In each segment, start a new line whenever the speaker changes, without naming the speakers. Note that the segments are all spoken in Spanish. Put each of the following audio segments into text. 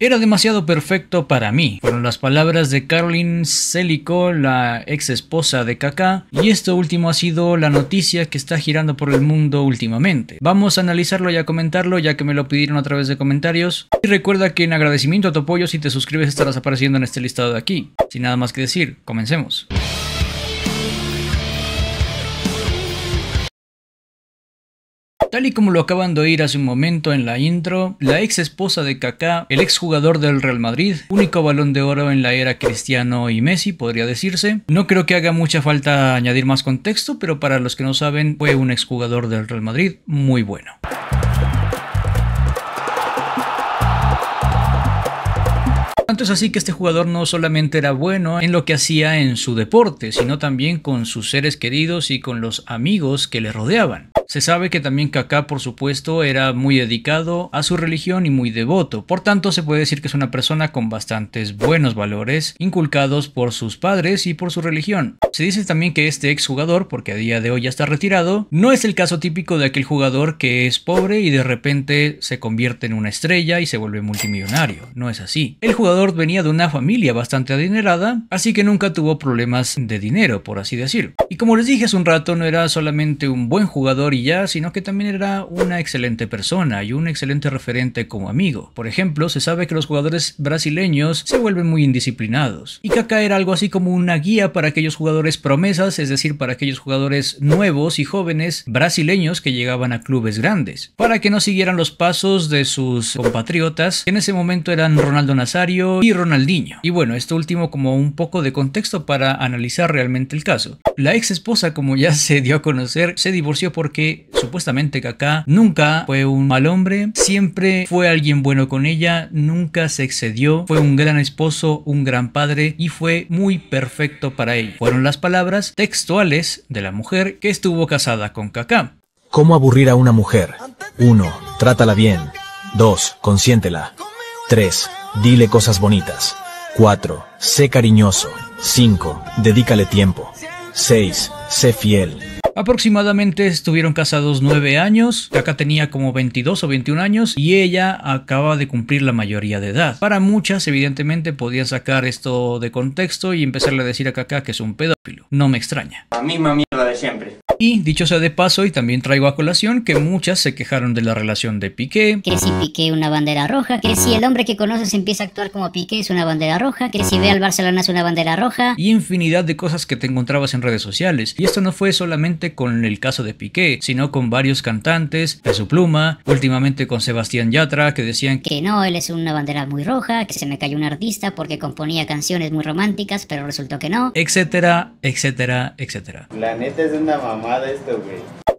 Era demasiado perfecto para mí, fueron las palabras de Caroline Celico, la ex esposa de Kaká, y esto último ha sido la noticia que está girando por el mundo últimamente. Vamos a analizarlo y a comentarlo ya que me lo pidieron a través de comentarios. Y recuerda que en agradecimiento a tu apoyo si te suscribes estarás apareciendo en este listado de aquí. Sin nada más que decir, comencemos. Tal y como lo acaban de oír hace un momento en la intro, la ex esposa de Kaká, el ex jugador del Real Madrid, único balón de oro en la era Cristiano y Messi, podría decirse. No creo que haga mucha falta añadir más contexto, pero para los que no saben, fue un ex jugador del Real Madrid muy bueno. Tanto es así que este jugador no solamente era bueno en lo que hacía en su deporte, sino también con sus seres queridos y con los amigos que le rodeaban. Se sabe que también Kaká, por supuesto, era muy dedicado a su religión y muy devoto, por tanto se puede decir que es una persona con bastantes buenos valores inculcados por sus padres y por su religión. Se dice también que este exjugador, porque a día de hoy ya está retirado, no es el caso típico de aquel jugador que es pobre y de repente se convierte en una estrella y se vuelve multimillonario, no es así. El jugador venía de una familia bastante adinerada, así que nunca tuvo problemas de dinero, por así decirlo. Y como les dije hace un rato, no era solamente un buen jugador y sino que también era una excelente persona y un excelente referente como amigo. Por ejemplo, se sabe que los jugadores brasileños se vuelven muy indisciplinados. Y Kaká era algo así como una guía para aquellos jugadores promesas, es decir, para aquellos jugadores nuevos y jóvenes brasileños que llegaban a clubes grandes, para que no siguieran los pasos de sus compatriotas, que en ese momento eran Ronaldo Nazario y Ronaldinho. Y bueno, esto último como un poco de contexto para analizar realmente el caso. La ex esposa, como ya se dio a conocer, se divorció porque supuestamente Kaká nunca fue un mal hombre, siempre fue alguien bueno con ella, nunca se excedió, fue un gran esposo, un gran padre y fue muy perfecto para ella. Fueron las palabras textuales de la mujer que estuvo casada con Kaká. ¿Cómo aburrir a una mujer? 1. Trátala bien. 2. Consiéntela. 3. Dile cosas bonitas. 4. Sé cariñoso. 5. Dedícale tiempo. 6. Sé fiel. Aproximadamente estuvieron casados 9 años, acá tenía como 22 o 21 años y ella acaba de cumplir la mayoría de edad. Para muchas, evidentemente, podían sacar esto de contexto y empezarle a decir a Kaka que es un pedófilo. No me extraña. La misma mierda de siempre. Y dicho sea de paso, y también traigo a colación que muchas se quejaron de la relación de Piqué. Que si Piqué una bandera roja, que si el hombre que conoces empieza a actuar como Piqué es una bandera roja, que si ve al Barcelona es una bandera roja. Y infinidad de cosas que te encontrabas en redes sociales. Y esto no fue solamente con el caso de Piqué, sino con varios cantantes, De su Pluma, últimamente con Sebastián Yatra, que decían que no, él es una bandera muy roja, que se me cayó un artista porque componía canciones muy románticas, pero resultó que no. Etcétera, etcétera, etcétera. La neta es una mamá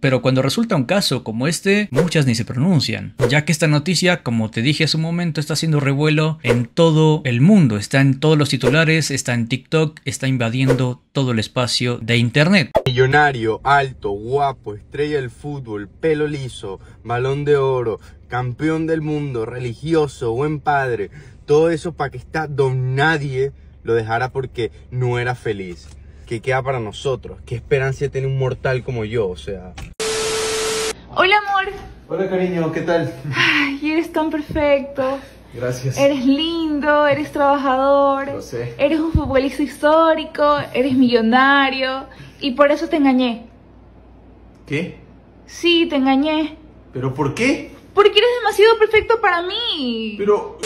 pero cuando resulta un caso como este, muchas ni se pronuncian, ya que esta noticia, como te dije hace un momento, está haciendo revuelo en todo el mundo, está en todos los titulares, está en TikTok, está invadiendo todo el espacio de Internet. Millonario, alto, guapo, estrella del fútbol, pelo liso, balón de oro, campeón del mundo, religioso, buen padre, todo eso para que está don nadie lo dejara porque no era feliz. Que queda para nosotros? ¿Qué esperanza tiene un mortal como yo? O sea... Hola, amor. Hola, cariño. ¿Qué tal? Ay, eres tan perfecto. Gracias. Eres lindo, eres trabajador. Lo sé. Eres un futbolista histórico, eres millonario. Y por eso te engañé. ¿Qué? Sí, te engañé. ¿Pero por qué? Porque eres demasiado perfecto para mí. Pero...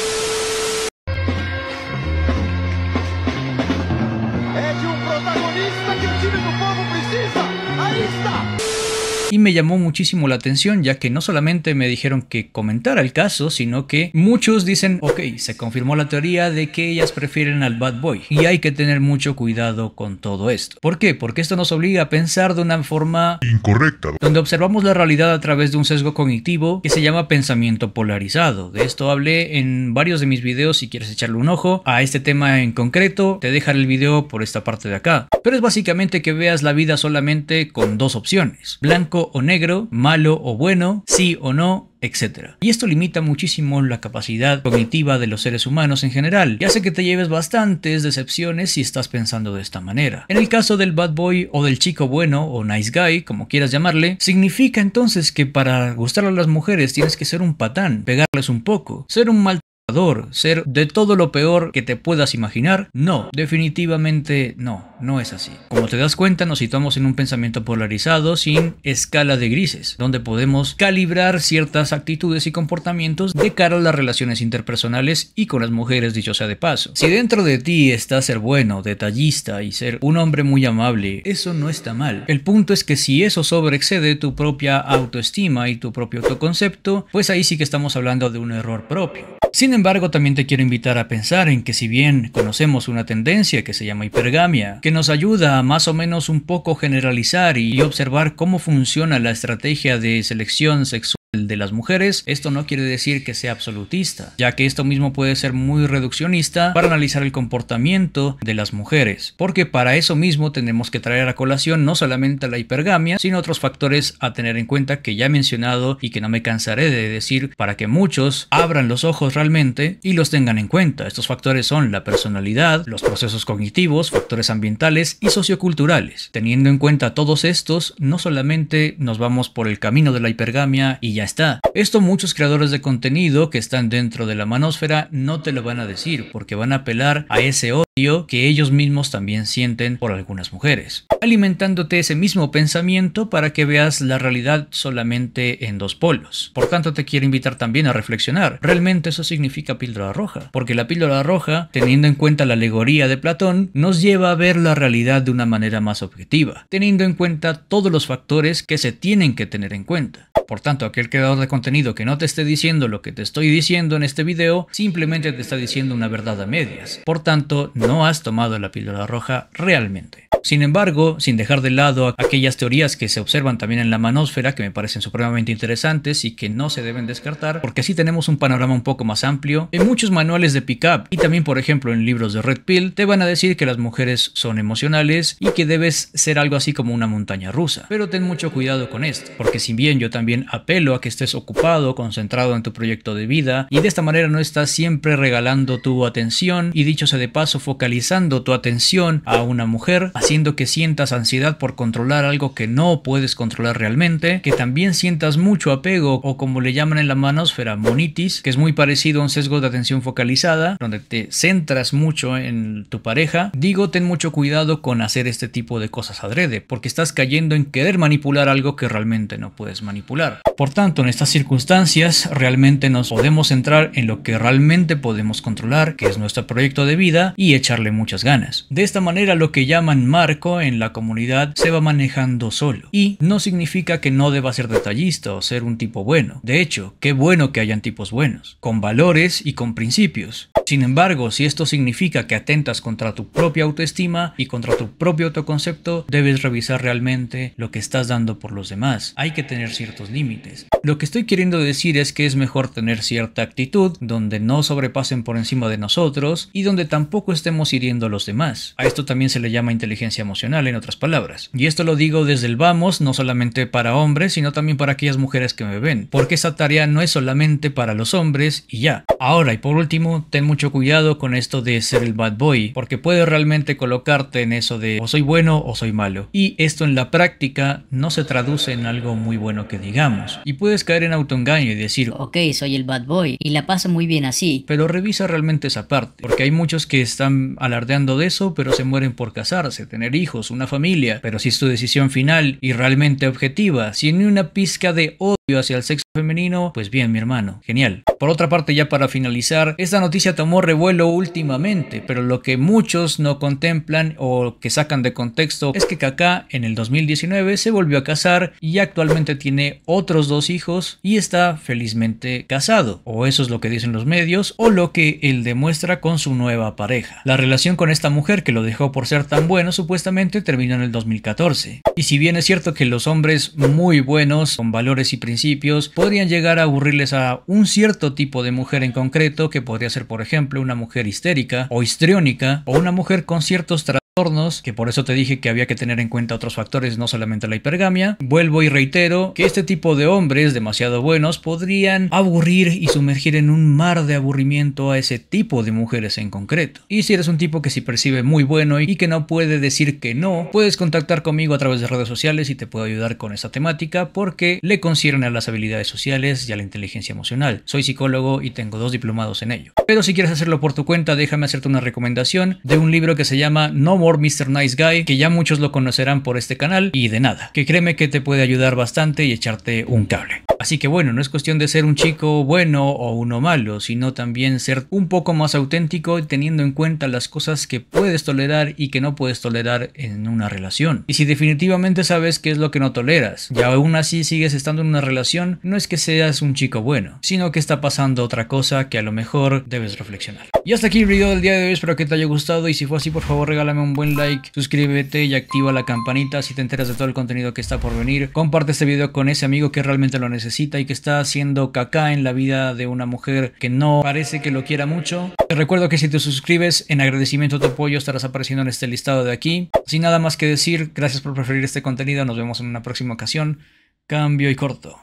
y me llamó muchísimo la atención ya que no solamente me dijeron que comentara el caso, sino que muchos dicen, ok, se confirmó la teoría de que ellas prefieren al bad boy y hay que tener mucho cuidado con todo esto. ¿Por qué? Porque esto nos obliga a pensar de una forma incorrecta, donde observamos la realidad a través de un sesgo cognitivo que se llama pensamiento polarizado. De esto hablé en varios de mis videos si quieres echarle un ojo a este tema en concreto, te dejaré el video por esta parte de acá. Pero es básicamente que veas la vida solamente con dos opciones, blanco o negro, malo o bueno, sí o no, etc. Y esto limita muchísimo la capacidad cognitiva de los seres humanos en general y hace que te lleves bastantes decepciones si estás pensando de esta manera. En el caso del bad boy o del chico bueno o nice guy, como quieras llamarle, significa entonces que para gustar a las mujeres tienes que ser un patán, pegarles un poco, ser un mal ser de todo lo peor que te puedas imaginar? No, definitivamente no, no es así. Como te das cuenta, nos situamos en un pensamiento polarizado sin escala de grises, donde podemos calibrar ciertas actitudes y comportamientos de cara a las relaciones interpersonales y con las mujeres, dicho sea de paso. Si dentro de ti está ser bueno, detallista y ser un hombre muy amable, eso no está mal. El punto es que si eso sobreexcede tu propia autoestima y tu propio autoconcepto, pues ahí sí que estamos hablando de un error propio. Sin embargo, también te quiero invitar a pensar en que si bien conocemos una tendencia que se llama hipergamia, que nos ayuda a más o menos un poco generalizar y observar cómo funciona la estrategia de selección sexual, de las mujeres, esto no quiere decir que sea absolutista, ya que esto mismo puede ser muy reduccionista para analizar el comportamiento de las mujeres, porque para eso mismo tenemos que traer a colación no solamente la hipergamia, sino otros factores a tener en cuenta que ya he mencionado y que no me cansaré de decir para que muchos abran los ojos realmente y los tengan en cuenta. Estos factores son la personalidad, los procesos cognitivos, factores ambientales y socioculturales. Teniendo en cuenta todos estos, no solamente nos vamos por el camino de la hipergamia y ya está. Esto muchos creadores de contenido que están dentro de la manósfera no te lo van a decir porque van a apelar a ese odio que ellos mismos también sienten por algunas mujeres, alimentándote ese mismo pensamiento para que veas la realidad solamente en dos polos. Por tanto, te quiero invitar también a reflexionar. ¿Realmente eso significa píldora roja? Porque la píldora roja, teniendo en cuenta la alegoría de Platón, nos lleva a ver la realidad de una manera más objetiva, teniendo en cuenta todos los factores que se tienen que tener en cuenta. Por tanto, aquel creador de contenido que no te esté diciendo lo que te estoy diciendo en este video, simplemente te está diciendo una verdad a medias. Por tanto, no has tomado la píldora roja realmente. Sin embargo, sin dejar de lado aquellas teorías que se observan también en la manósfera que me parecen supremamente interesantes y que no se deben descartar, porque así tenemos un panorama un poco más amplio, en muchos manuales de pick-up y también por ejemplo en libros de Red Pill te van a decir que las mujeres son emocionales y que debes ser algo así como una montaña rusa. Pero ten mucho cuidado con esto, porque si bien yo también apelo a que estés ocupado, concentrado en tu proyecto de vida y de esta manera no estás siempre regalando tu atención y dicho sea de paso focalizando tu atención a una mujer, haciendo que sientas ansiedad por controlar algo que no puedes controlar realmente, que también sientas mucho apego o como le llaman en la manosfera, monitis, que es muy parecido a un sesgo de atención focalizada, donde te centras mucho en tu pareja. Digo, ten mucho cuidado con hacer este tipo de cosas adrede, porque estás cayendo en querer manipular algo que realmente no puedes manipular. Por tanto, en estas circunstancias realmente nos podemos centrar en lo que realmente podemos controlar, que es nuestro proyecto de vida, y echarle muchas ganas. De esta manera lo que llaman marco en la comunidad se va manejando solo. Y no significa que no deba ser detallista o ser un tipo bueno. De hecho, qué bueno que hayan tipos buenos, con valores y con principios. Sin embargo, si esto significa que atentas contra tu propia autoestima y contra tu propio autoconcepto, debes revisar realmente lo que estás dando por los demás. Hay que tener ciertos límites. Lo que estoy queriendo decir es que es mejor tener cierta actitud donde no sobrepasen por encima de nosotros y donde tampoco estemos hiriendo a los demás. A esto también se le llama inteligencia emocional, en otras palabras. Y esto lo digo desde el vamos, no solamente para hombres, sino también para aquellas mujeres que me ven, porque esa tarea no es solamente para los hombres y ya. Ahora, y por último, ten cuidado con esto de ser el bad boy, porque puede realmente colocarte en eso de o soy bueno o soy malo. Y esto en la práctica no se traduce en algo muy bueno que digamos. Y puedes caer en autoengaño y decir, ok, soy el bad boy y la paso muy bien así. Pero revisa realmente esa parte, porque hay muchos que están alardeando de eso, pero se mueren por casarse, tener hijos, una familia. Pero si es tu decisión final y realmente objetiva, sin en una pizca de odio, hacia el sexo femenino, pues bien, mi hermano, genial. Por otra parte, ya para finalizar, esta noticia tomó revuelo últimamente, pero lo que muchos no contemplan o que sacan de contexto es que Kaká en el 2019 se volvió a casar y actualmente tiene otros dos hijos y está felizmente casado, o eso es lo que dicen los medios, o lo que él demuestra con su nueva pareja. La relación con esta mujer que lo dejó por ser tan bueno supuestamente terminó en el 2014. Y si bien es cierto que los hombres muy buenos, con valores y principios, principios podrían llegar a aburrirles a un cierto tipo de mujer en concreto, que podría ser por ejemplo una mujer histérica o histriónica o una mujer con ciertos trastornos que por eso te dije que había que tener en cuenta otros factores, no solamente la hipergamia. Vuelvo y reitero que este tipo de hombres demasiado buenos podrían aburrir y sumergir en un mar de aburrimiento a ese tipo de mujeres en concreto. Y si eres un tipo que se percibe muy bueno y que no puede decir que no, puedes contactar conmigo a través de redes sociales y te puedo ayudar con esta temática porque le concierne a las habilidades sociales y a la inteligencia emocional. Soy psicólogo y tengo dos diplomados en ello. Pero si quieres hacerlo por tu cuenta, déjame hacerte una recomendación de un libro que se llama No Mr. Nice Guy, que ya muchos lo conocerán por este canal, y de nada, que créeme que te puede ayudar bastante y echarte un cable. Así que bueno, no es cuestión de ser un chico bueno o uno malo, sino también ser un poco más auténtico teniendo en cuenta las cosas que puedes tolerar y que no puedes tolerar en una relación. Y si definitivamente sabes qué es lo que no toleras, y aún así sigues estando en una relación, no es que seas un chico bueno, sino que está pasando otra cosa que a lo mejor debes reflexionar. Y hasta aquí el video del día de hoy, espero que te haya gustado y si fue así por favor regálame un buen like, suscríbete y activa la campanita si te enteras de todo el contenido que está por venir. Comparte este video con ese amigo que realmente lo necesita y que está haciendo caca en la vida de una mujer que no parece que lo quiera mucho. Te recuerdo que si te suscribes, en agradecimiento a tu apoyo estarás apareciendo en este listado de aquí. Sin nada más que decir, gracias por preferir este contenido, nos vemos en una próxima ocasión. Cambio y corto.